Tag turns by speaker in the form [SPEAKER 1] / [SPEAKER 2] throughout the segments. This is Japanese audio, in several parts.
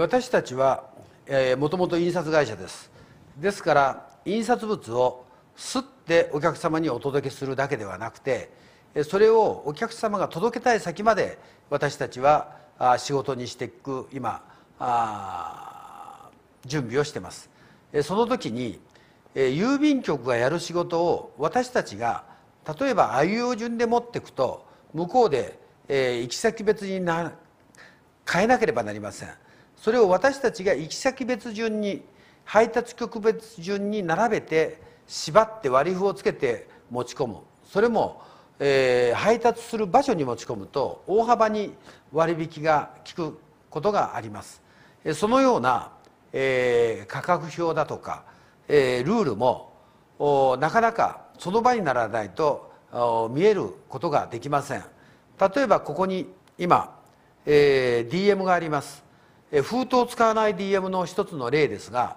[SPEAKER 1] 私たちはもともと印刷会社ですですから印刷物をすってお客様にお届けするだけではなくてそれをお客様が届けたい先まで私たちは仕事にしていく今準備をしてますその時に郵便局がやる仕事を私たちが例えばあいう順で持っていくと向こうで行き先別に変えなければなりませんそれを私たちが行き先別順に配達局別順に並べて縛って割り符をつけて持ち込むそれも、えー、配達する場所に持ち込むと大幅に割引が効くことがありますそのような、えー、価格表だとか、えー、ルールもなかなかその場にならないと見えることができません例えばここに今、えー、DM があります封筒を使わない DM の一つの例ですが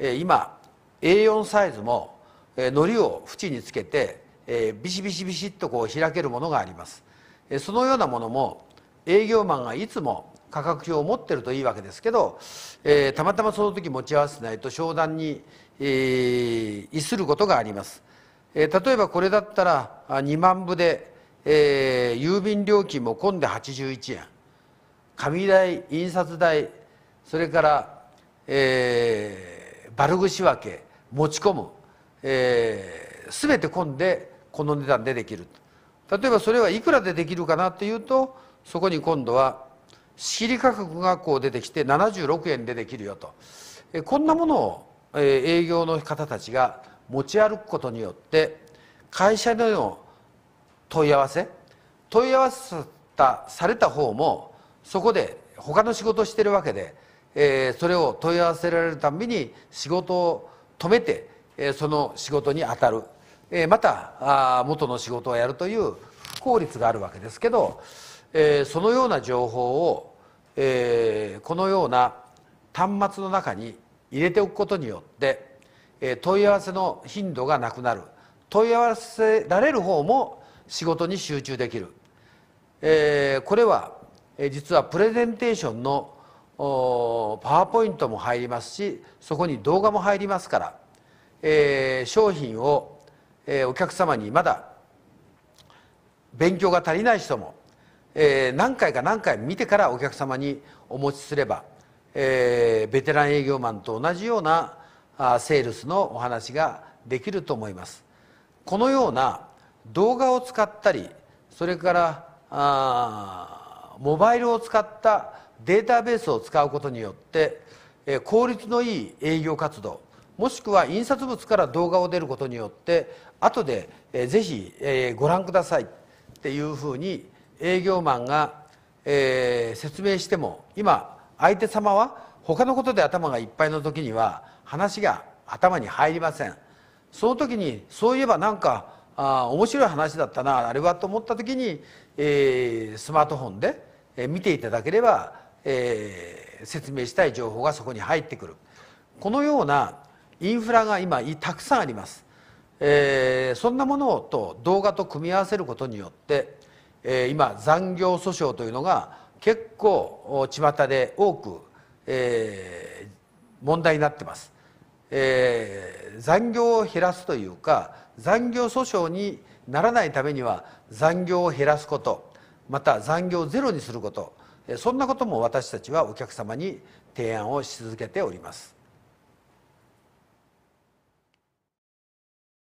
[SPEAKER 1] 今 A4 サイズも糊を縁につけてビシビシビシッとこう開けるものがありますそのようなものも営業マンがいつも価格表を持ってるといいわけですけど、えたまたまその時持ち合わせないと商談に、えすることがあります、え例えばこれだったら2万部で、え郵便料金も込んで81円紙代印刷代それから、えー、バルグ仕分け持ち込む、えー、全て込んでこの値段でできる例えばそれはいくらでできるかなっていうとそこに今度は仕切り価格がこう出てきて76円でできるよとこんなものを営業の方たちが持ち歩くことによって会社の問い合わせ問い合わせたされた方もそこで他の仕事をしてるわけで、えー、それを問い合わせられるたびに仕事を止めて、えー、その仕事に当たる、えー、またあ元の仕事をやるという効率があるわけですけど、えー、そのような情報を、えー、このような端末の中に入れておくことによって、えー、問い合わせの頻度がなくなる問い合わせられる方も仕事に集中できる、えー、これは実はプレゼンテーションのパワーポイントも入りますしそこに動画も入りますから、えー、商品を、えー、お客様にまだ勉強が足りない人も、えー、何回か何回見てからお客様にお持ちすれば、えー、ベテラン営業マンと同じようなあセールスのお話ができると思いますこのような動画を使ったりそれからあモバイルを使ったデータベースを使うことによって効率のいい営業活動もしくは印刷物から動画を出ることによって後でぜひご覧くださいっていうふうに営業マンが説明しても今相手様は他のことで頭がいっぱいの時には話が頭に入りませんその時にそういえばなんかあ面白い話だったなあれはと思った時に、えー、スマートフォンで見ていただければ、えー、説明したい情報がそこに入ってくるこのようなインフラが今たくさんあります、えー、そんなものと動画と組み合わせることによって、えー、今残業訴訟というのが結構巷で多く、えー、問題になってます、えー、残業を減らすというか残業訴訟にならないためには残業を減らすことまた残業ゼロにすることそんなことも私たちはお客様に提案をし続けております